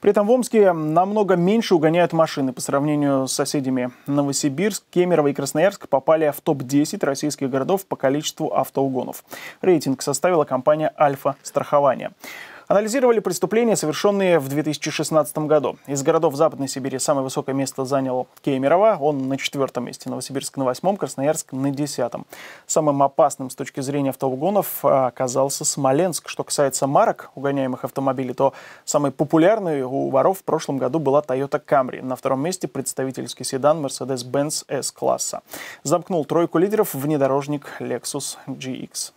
При этом в Омске намного меньше угоняют машины. По сравнению с соседями Новосибирск, Кемерово и Красноярск попали в топ-10 российских городов по количеству автоугонов. Рейтинг составила компания «Альфа-страхование». Анализировали преступления, совершенные в 2016 году. Из городов Западной Сибири самое высокое место занял Кемерово. Он на четвертом месте, Новосибирск на восьмом, Красноярск на десятом. Самым опасным с точки зрения автоугонов а, оказался Смоленск. Что касается марок угоняемых автомобилей, то самой популярной у воров в прошлом году была Toyota Camry. На втором месте представительский седан Mercedes-Benz S-класса. Замкнул тройку лидеров внедорожник Lexus GX.